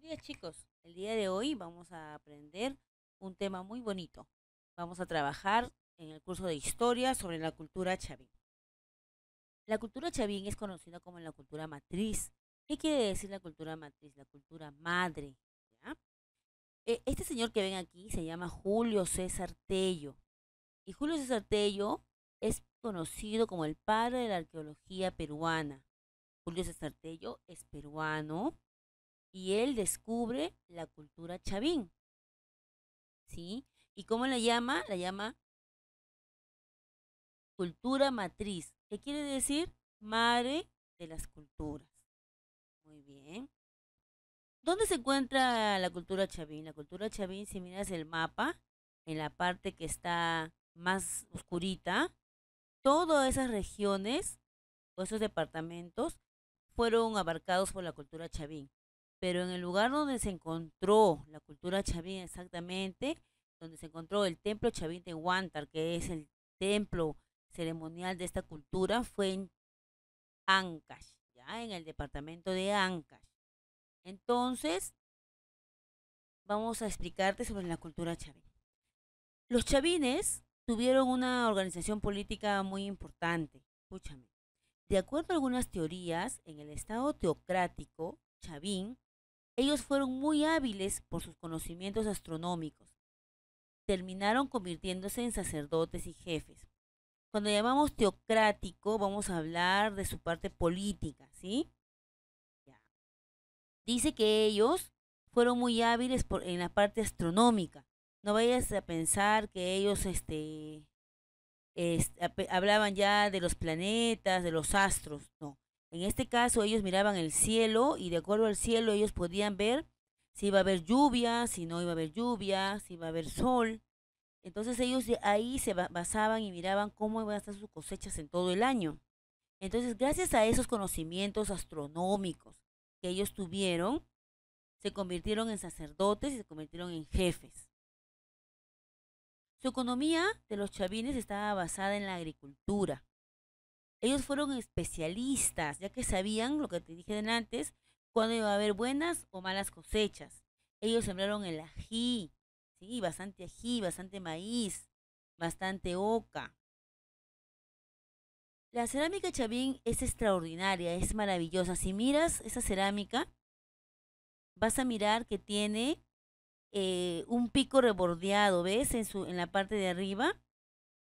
Buenos días chicos, el día de hoy vamos a aprender un tema muy bonito. Vamos a trabajar en el curso de historia sobre la cultura chavín. La cultura chavín es conocida como la cultura matriz. ¿Qué quiere decir la cultura matriz? La cultura madre. Eh, este señor que ven aquí se llama Julio César Tello. Y Julio César Tello es conocido como el padre de la arqueología peruana. Julio César Tello es peruano, y él descubre la cultura chavín. ¿Sí? ¿Y cómo la llama? La llama cultura matriz. que quiere decir? Madre de las culturas. Muy bien. ¿Dónde se encuentra la cultura chavín? La cultura chavín, si miras el mapa, en la parte que está más oscurita, todas esas regiones o esos departamentos fueron abarcados por la cultura chavín pero en el lugar donde se encontró la cultura chavín exactamente, donde se encontró el templo chavín de Huántar, que es el templo ceremonial de esta cultura, fue en Ancash, ya en el departamento de Ancash. Entonces, vamos a explicarte sobre la cultura chavín. Los chavines tuvieron una organización política muy importante. Escúchame. De acuerdo a algunas teorías, en el estado teocrático, Chavín ellos fueron muy hábiles por sus conocimientos astronómicos. Terminaron convirtiéndose en sacerdotes y jefes. Cuando llamamos teocrático, vamos a hablar de su parte política, ¿sí? Dice que ellos fueron muy hábiles en la parte astronómica. No vayas a pensar que ellos este, este hablaban ya de los planetas, de los astros, no. En este caso ellos miraban el cielo y de acuerdo al cielo ellos podían ver si iba a haber lluvia, si no iba a haber lluvia, si iba a haber sol. Entonces ellos ahí se basaban y miraban cómo iban a estar sus cosechas en todo el año. Entonces gracias a esos conocimientos astronómicos que ellos tuvieron, se convirtieron en sacerdotes y se convirtieron en jefes. Su economía de los chavines estaba basada en la agricultura. Ellos fueron especialistas, ya que sabían lo que te dije antes, cuándo iba a haber buenas o malas cosechas. Ellos sembraron el ají, sí, bastante ají, bastante maíz, bastante oca. La cerámica Chavín es extraordinaria, es maravillosa. Si miras esa cerámica, vas a mirar que tiene eh, un pico rebordeado, ¿ves? En, su, en la parte de arriba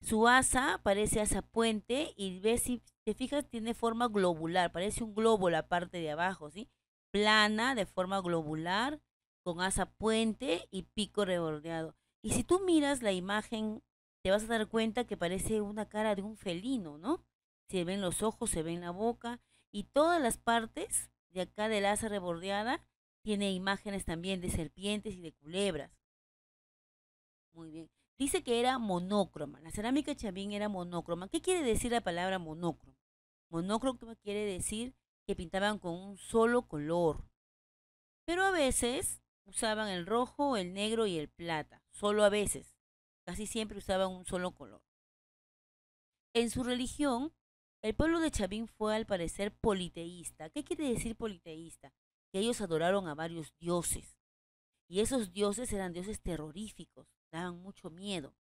su asa parece asa puente y ves si te fijas tiene forma globular, parece un globo la parte de abajo, ¿sí? Plana, de forma globular, con asa puente y pico rebordeado. Y si tú miras la imagen, te vas a dar cuenta que parece una cara de un felino, ¿no? Se ven los ojos, se ven la boca y todas las partes de acá la asa rebordeada tiene imágenes también de serpientes y de culebras. Muy bien. Dice que era monócroma. La cerámica Chavín era monócroma. ¿Qué quiere decir la palabra monócroma? Monócroma quiere decir que pintaban con un solo color. Pero a veces usaban el rojo, el negro y el plata. Solo a veces. Casi siempre usaban un solo color. En su religión, el pueblo de Chavín fue al parecer politeísta. ¿Qué quiere decir politeísta? Que ellos adoraron a varios dioses. Y esos dioses eran dioses terroríficos, daban mucho miedo.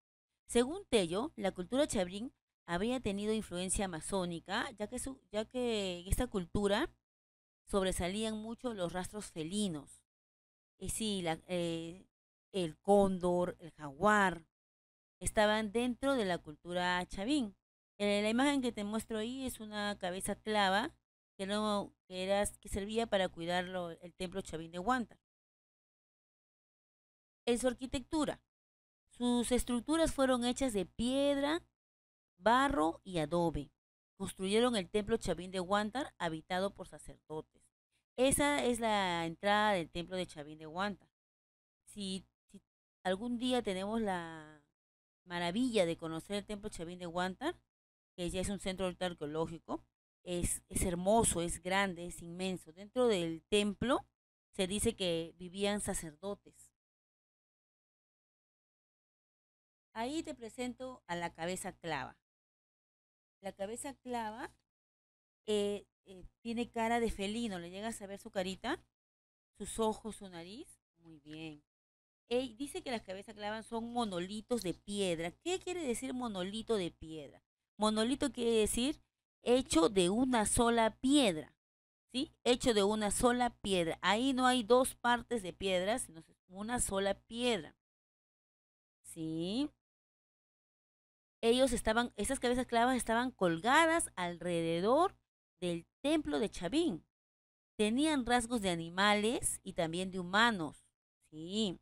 Según Tello, la cultura chavín habría tenido influencia masónica, ya que, su, ya que en esta cultura sobresalían mucho los rastros felinos. Y eh, sí, la, eh, el cóndor, el jaguar, estaban dentro de la cultura chavín. en eh, la imagen que te muestro ahí es una cabeza clava que, no, que servía para cuidar el templo chavín de Huanta en su arquitectura. Sus estructuras fueron hechas de piedra, barro y adobe. Construyeron el templo Chavín de Huántar, habitado por sacerdotes. Esa es la entrada del templo de Chavín de Huántar. Si, algún día tenemos la maravilla de conocer el templo Chavín de Huántar, que ya es un centro arqueológico, es, es hermoso, es grande, es inmenso. Dentro del templo se dice que vivían sacerdotes Ahí te presento a la cabeza clava. La cabeza clava eh, eh, tiene cara de felino. ¿Le llegas a ver su carita? Sus ojos, su nariz. Muy bien. dice que las cabezas clavas son monolitos de piedra. ¿Qué quiere decir monolito de piedra? Monolito quiere decir hecho de una sola piedra. ¿Sí? Hecho de una sola piedra. Ahí no hay dos partes de piedra, sino una sola piedra. ¿Sí? ellos estaban, esas cabezas clavas estaban colgadas alrededor del templo de Chavín. Tenían rasgos de animales y también de humanos. Sí.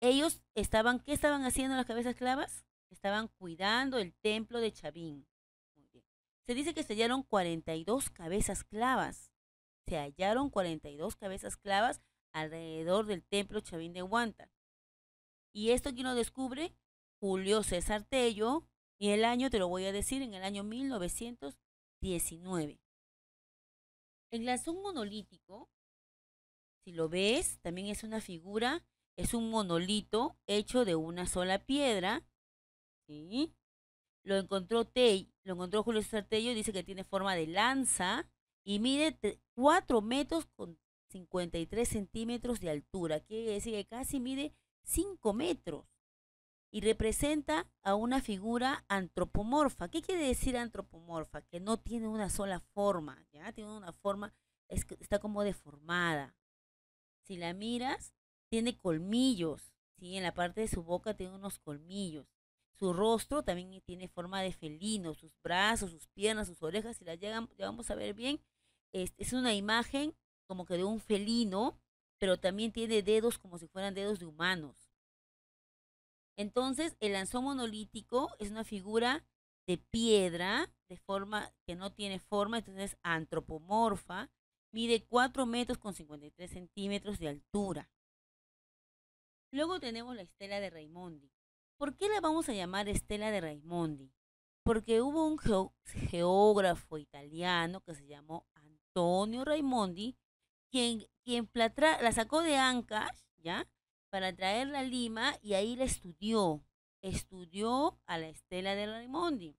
Ellos estaban, ¿qué estaban haciendo las cabezas clavas? Estaban cuidando el templo de Chavín. Se dice que se hallaron 42 cabezas clavas. Se hallaron 42 cabezas clavas alrededor del templo Chavín de Huanta. Y esto que uno descubre, Julio César Tello, y el año, te lo voy a decir, en el año 1919. El glasón monolítico, si lo ves, también es una figura, es un monolito hecho de una sola piedra. Lo encontró Tell, lo encontró Julio César dice que tiene forma de lanza y mide 4 metros con 53 centímetros de altura. Quiere decir que casi mide 5 metros y representa a una figura antropomorfa. ¿Qué quiere decir antropomorfa? Que no tiene una sola forma, ¿ya? Tiene una forma, está como deformada. Si la miras, tiene colmillos, ¿sí? En la parte de su boca tiene unos colmillos. Su rostro también tiene forma de felino, sus brazos, sus piernas, sus orejas, si las llegan, vamos a ver bien, es una imagen como que de un felino, pero también tiene dedos como si fueran dedos de humanos. Entonces, el lanzón monolítico es una figura de piedra, de forma que no tiene forma, entonces es antropomorfa, mide 4 metros con 53 centímetros de altura. Luego tenemos la estela de Raimondi. ¿Por qué la vamos a llamar estela de Raimondi? Porque hubo un geógrafo italiano que se llamó Antonio Raimondi, quien, la sacó de Ancash, ¿ya? para traer la Lima y ahí la estudió. Estudió a la Estela de Raimondi,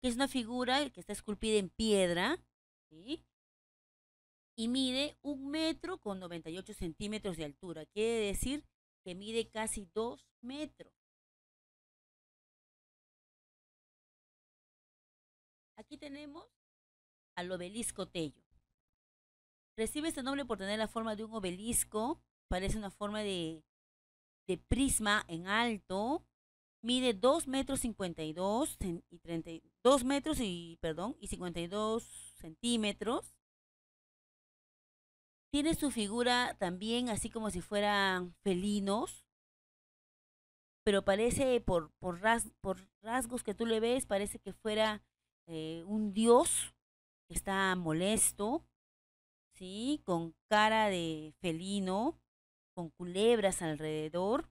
que es una figura que está esculpida en piedra y mide un metro con 98 centímetros de altura. Quiere decir que mide casi dos metros. Aquí tenemos al obelisco Tello. Recibe este nombre por tener la forma de un obelisco, parece una forma de de prisma en alto, mide 2 metros 52 y 32 metros y, perdón, y 52 centímetros. Tiene su figura también así como si fueran felinos, pero parece por, por, ras, por rasgos que tú le ves, parece que fuera eh, un dios que está molesto, ¿sí? Con cara de felino, con culebras alrededor.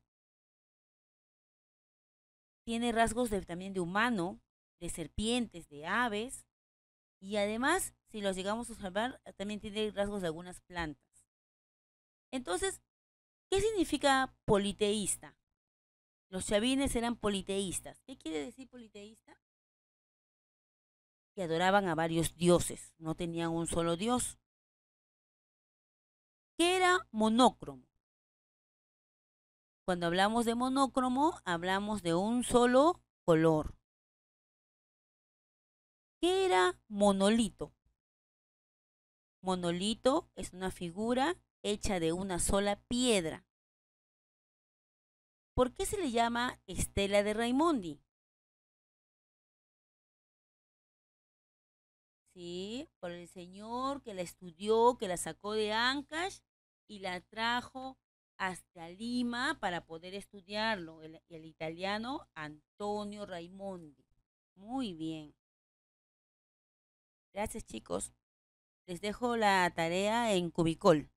Tiene rasgos también de humano, de serpientes, de aves. Y además, si los llegamos a observar, eh, también tiene rasgos de algunas plantas. Entonces, ¿qué significa politeísta? Los chavines eran politeístas. ¿Qué quiere decir politeísta? Que adoraban a varios dioses, no tenían un solo dios. ¿Qué era monócromo? Cuando hablamos de monócromo, hablamos de un solo color. ¿Qué era monolito? Monolito es una figura hecha de una sola piedra. ¿Por qué se le llama estela de Raimondi? ¿Sí? Por el señor que la estudió, que la sacó de Ancash y la trajo hasta Lima para poder estudiarlo, el, el italiano Antonio Raimondi. Muy bien. Gracias chicos. Les dejo la tarea en Cubicol.